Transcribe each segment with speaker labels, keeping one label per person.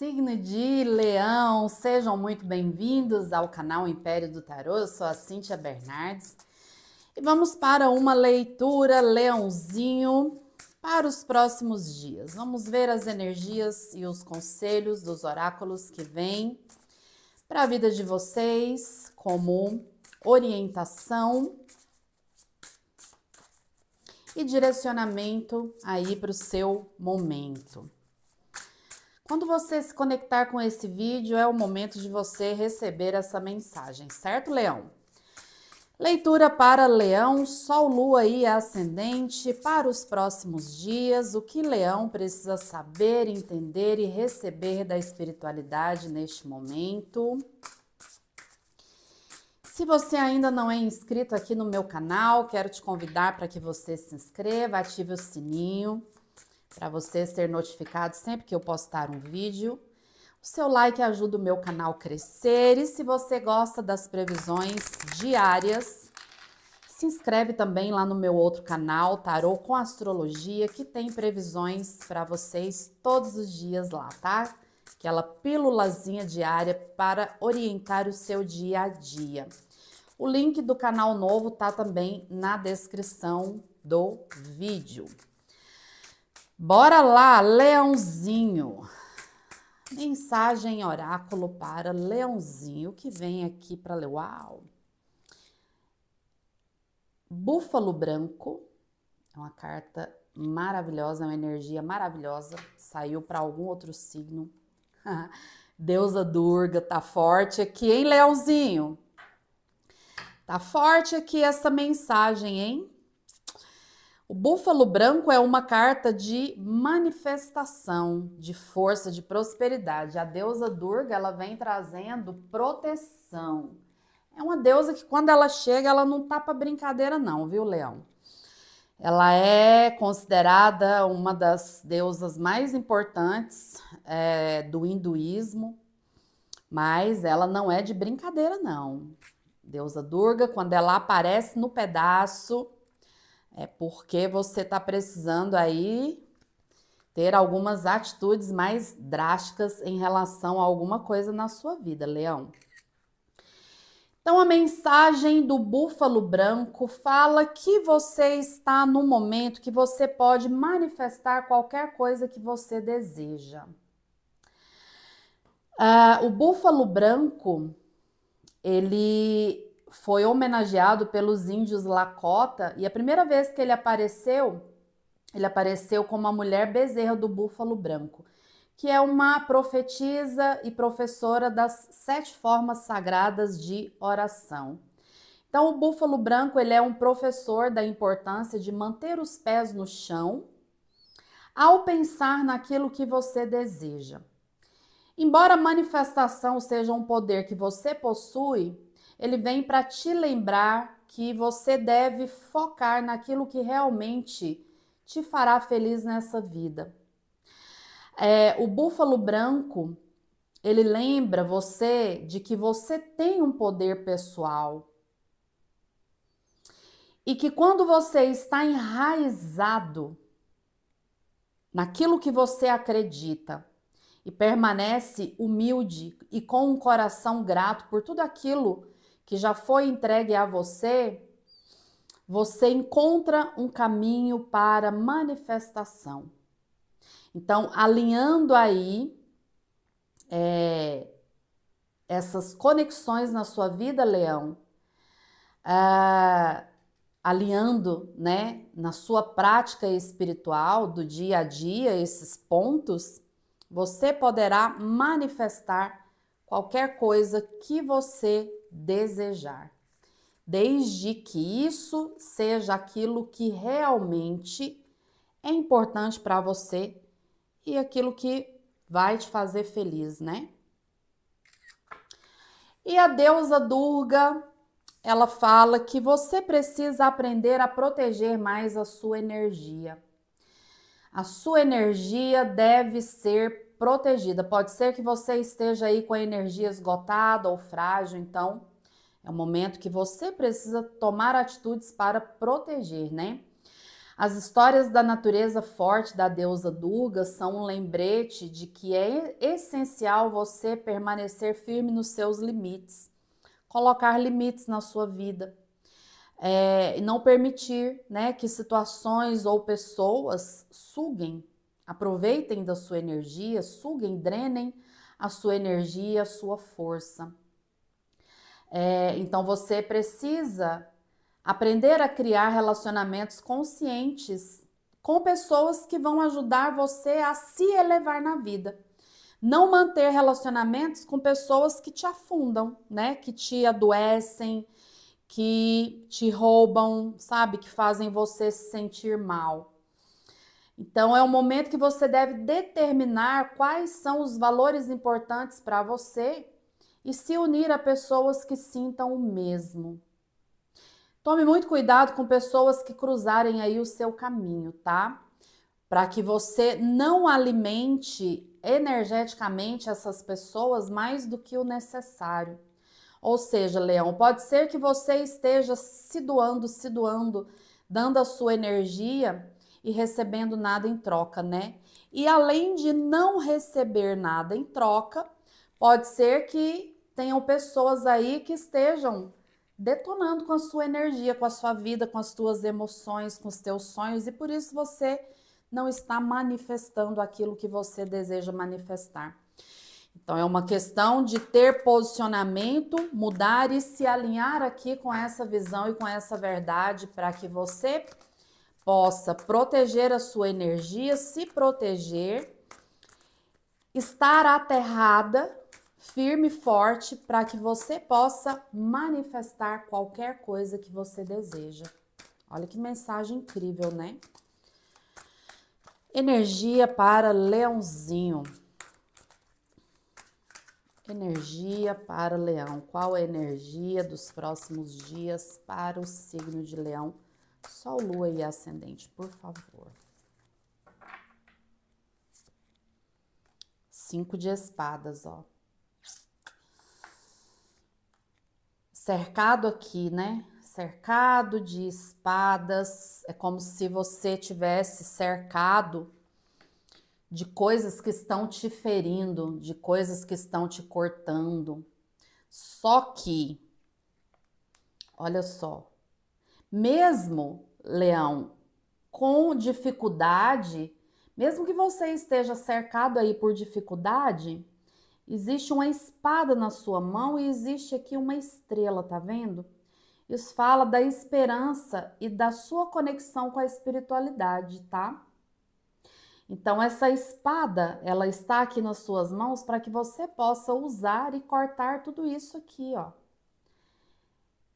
Speaker 1: signo de Leão, sejam muito bem-vindos ao canal Império do Tarô. Eu sou a Cíntia Bernardes e vamos para uma leitura Leãozinho para os próximos dias. Vamos ver as energias e os conselhos dos oráculos que vêm para a vida de vocês como orientação e direcionamento aí para o seu momento. Quando você se conectar com esse vídeo, é o momento de você receber essa mensagem, certo, Leão? Leitura para Leão, Sol, Lua e Ascendente para os próximos dias. O que Leão precisa saber, entender e receber da espiritualidade neste momento? Se você ainda não é inscrito aqui no meu canal, quero te convidar para que você se inscreva, ative o sininho para você ser notificado sempre que eu postar um vídeo. O seu like ajuda o meu canal a crescer e se você gosta das previsões diárias, se inscreve também lá no meu outro canal, Tarô com Astrologia, que tem previsões para vocês todos os dias lá, tá? Aquela pílulazinha diária para orientar o seu dia a dia. O link do canal novo tá também na descrição do vídeo. Bora lá, Leãozinho. Mensagem oráculo para Leãozinho que vem aqui para ler. Uau! Búfalo branco é uma carta maravilhosa, é uma energia maravilhosa. Saiu para algum outro signo. Deusa Durga tá forte aqui, hein, Leãozinho? Tá forte aqui essa mensagem, hein? O búfalo branco é uma carta de manifestação, de força, de prosperidade. A deusa Durga, ela vem trazendo proteção. É uma deusa que quando ela chega, ela não tá para brincadeira não, viu, Leão? Ela é considerada uma das deusas mais importantes é, do hinduísmo, mas ela não é de brincadeira, não. Deusa Durga, quando ela aparece no pedaço, é porque você está precisando aí ter algumas atitudes mais drásticas em relação a alguma coisa na sua vida, Leão. Então, a mensagem do búfalo branco fala que você está no momento que você pode manifestar qualquer coisa que você deseja. Uh, o búfalo branco, ele foi homenageado pelos índios Lakota e a primeira vez que ele apareceu, ele apareceu como a mulher bezerra do búfalo branco, que é uma profetisa e professora das sete formas sagradas de oração. Então, o búfalo branco ele é um professor da importância de manter os pés no chão ao pensar naquilo que você deseja. Embora a manifestação seja um poder que você possui, ele vem para te lembrar que você deve focar naquilo que realmente te fará feliz nessa vida. É, o búfalo branco, ele lembra você de que você tem um poder pessoal. E que quando você está enraizado naquilo que você acredita e permanece humilde e com um coração grato por tudo aquilo que já foi entregue a você, você encontra um caminho para manifestação. Então, alinhando aí é, essas conexões na sua vida, Leão, ah, alinhando, né, na sua prática espiritual do dia a dia esses pontos, você poderá manifestar qualquer coisa que você desejar, desde que isso seja aquilo que realmente é importante para você e aquilo que vai te fazer feliz, né? E a deusa Durga, ela fala que você precisa aprender a proteger mais a sua energia. A sua energia deve ser protegida. Pode ser que você esteja aí com a energia esgotada ou frágil, então é um momento que você precisa tomar atitudes para proteger, né? As histórias da natureza forte da deusa Durga são um lembrete de que é essencial você permanecer firme nos seus limites, colocar limites na sua vida eh, e é, não permitir né, que situações ou pessoas suguem Aproveitem da sua energia, suguem, drenem a sua energia, a sua força. É, então você precisa aprender a criar relacionamentos conscientes com pessoas que vão ajudar você a se elevar na vida. Não manter relacionamentos com pessoas que te afundam, né? Que te adoecem, que te roubam, sabe? Que fazem você se sentir mal. Então, é um momento que você deve determinar quais são os valores importantes para você e se unir a pessoas que sintam o mesmo. Tome muito cuidado com pessoas que cruzarem aí o seu caminho, tá? Para que você não alimente energeticamente essas pessoas mais do que o necessário. Ou seja, Leão, pode ser que você esteja se doando, se doando, dando a sua energia e recebendo nada em troca, né? E além de não receber nada em troca, pode ser que tenham pessoas aí que estejam detonando com a sua energia, com a sua vida, com as suas emoções, com os teus sonhos e por isso você não está manifestando aquilo que você deseja manifestar. Então é uma questão de ter posicionamento, mudar e se alinhar aqui com essa visão e com essa verdade para que você possa proteger a sua energia, se proteger, estar aterrada, firme e forte, para que você possa manifestar qualquer coisa que você deseja. Olha que mensagem incrível, né? Energia para leãozinho. Energia para leão. Qual a energia dos próximos dias para o signo de leão? Só Lua e Ascendente, por favor. Cinco de espadas, ó. Cercado aqui, né? Cercado de espadas. É como se você tivesse cercado de coisas que estão te ferindo, de coisas que estão te cortando. Só que, olha só, mesmo leão, com dificuldade, mesmo que você esteja cercado aí por dificuldade, existe uma espada na sua mão e existe aqui uma estrela, tá vendo? Isso fala da esperança e da sua conexão com a espiritualidade, tá? Então essa espada, ela está aqui nas suas mãos para que você possa usar e cortar tudo isso aqui, ó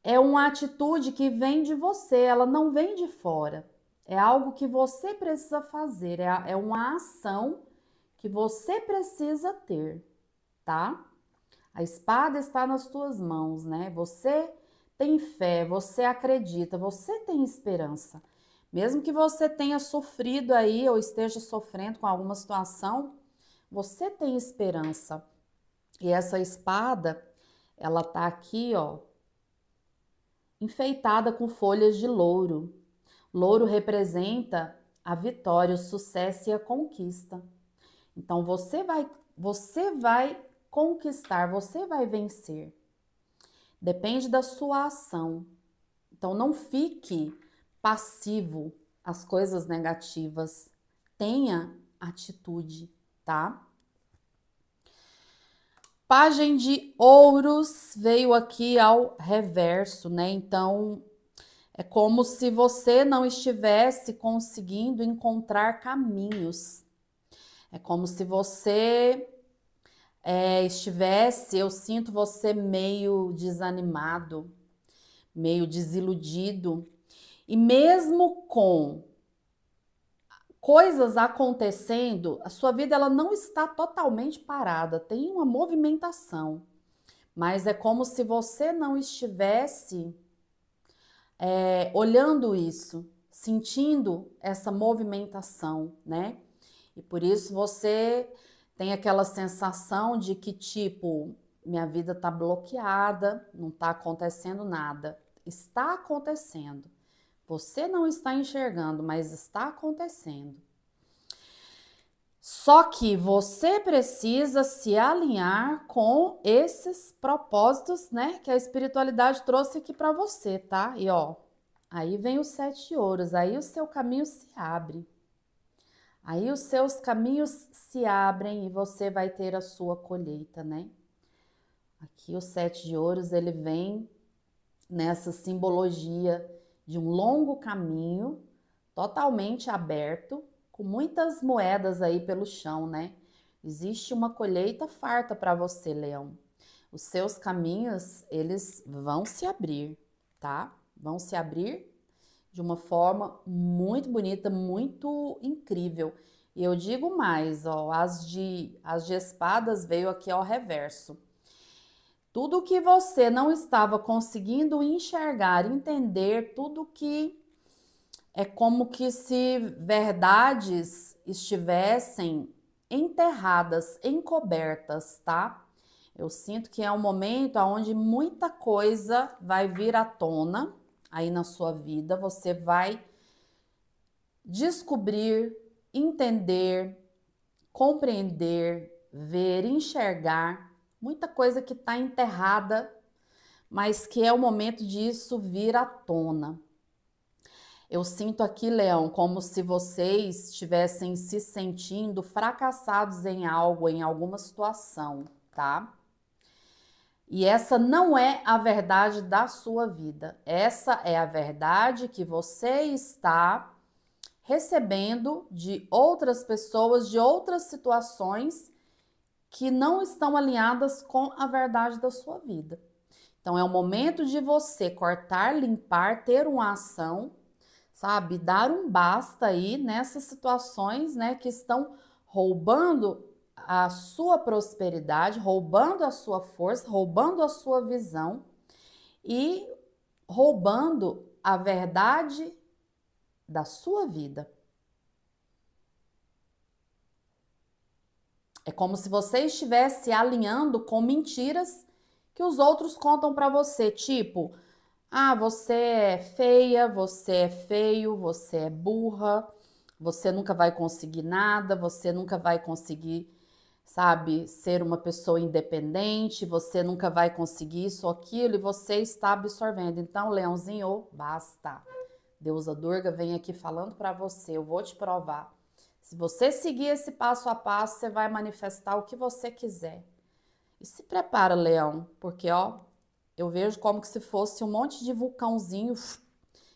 Speaker 1: é uma atitude que vem de você, ela não vem de fora. É algo que você precisa fazer, é, é, uma ação que você precisa ter, tá? A espada está nas tuas mãos, né? Você tem fé, você acredita, você tem esperança. Mesmo que você tenha sofrido aí ou esteja sofrendo com alguma situação, você tem esperança. E essa espada, ela tá aqui, ó, enfeitada com folhas de louro. Louro representa a vitória, o sucesso e a conquista. Então você vai você vai conquistar, você vai vencer. Depende da sua ação. Então não fique passivo às coisas negativas. Tenha atitude, tá? Pagem de ouros veio aqui ao reverso, né? Então, é como se você não estivesse conseguindo encontrar caminhos. É como se você é, estivesse, eu sinto você meio desanimado, meio desiludido. E mesmo com coisas acontecendo, a sua vida ela não está totalmente parada, tem uma movimentação. Mas é como se você não estivesse é, olhando isso, sentindo essa movimentação, né? E por isso você tem aquela sensação de que, tipo, minha vida está bloqueada, não está acontecendo nada. Está acontecendo. Você não está enxergando, mas está acontecendo. Só que você precisa se alinhar com esses propósitos, né, que a espiritualidade trouxe aqui para você, tá? E ó, aí vem os sete ouros, aí o seu caminho se abre. Aí os seus caminhos se abrem e você vai ter a sua colheita, né? Aqui o sete de ouros, ele vem nessa simbologia de um longo caminho, totalmente aberto, com muitas moedas aí pelo chão, né? Existe uma colheita farta para você, Leão. Os seus caminhos, eles vão se abrir, tá? Vão se abrir de uma forma muito bonita, muito incrível. E eu digo mais, ó, as de, as de espadas veio aqui ao reverso. Tudo que você não estava conseguindo enxergar, entender, tudo que é como que se verdades estivessem enterradas, encobertas, tá? Eu sinto que é um momento onde muita coisa vai vir à tona aí na sua vida, você vai descobrir, entender, compreender, ver, enxergar muita coisa que está enterrada, mas que é o momento disso vir à tona. Eu sinto aqui, Leão, como se vocês estivessem se sentindo fracassados em algo, em alguma situação, tá? E essa não é a verdade da sua vida. Essa é a verdade que você está recebendo de outras pessoas, de outras situações que não estão alinhadas com a verdade da sua vida. Então é o momento de você cortar, limpar, ter uma ação, sabe? Dar um basta aí nessas situações, né, que estão roubando a sua prosperidade, roubando a sua força, roubando a sua visão e roubando a verdade da sua vida. É como se você estivesse alinhando com mentiras que os outros contam para você, tipo: "Ah, você é feia, você é feio, você é burra, você nunca vai conseguir nada, você nunca vai conseguir, sabe, ser uma pessoa independente, você nunca vai conseguir isso ou aquilo", e você está absorvendo. Então, leãozinho, basta. Deusa Durga vem aqui falando para você, eu vou te provar se você seguir esse passo a passo, você vai manifestar o que você quiser. E se prepara, leão, porque ó, eu vejo como que se fosse um monte de vulcãozinho.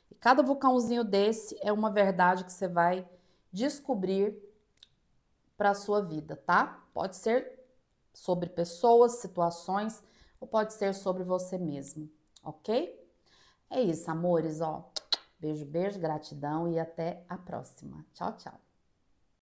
Speaker 1: E cada vulcãozinho desse é uma verdade que você vai descobrir para a sua vida, tá? Pode ser sobre pessoas, situações, ou pode ser sobre você mesmo, ok? É isso, amores, ó. Beijo, beijo, gratidão e até a próxima. Tchau, tchau.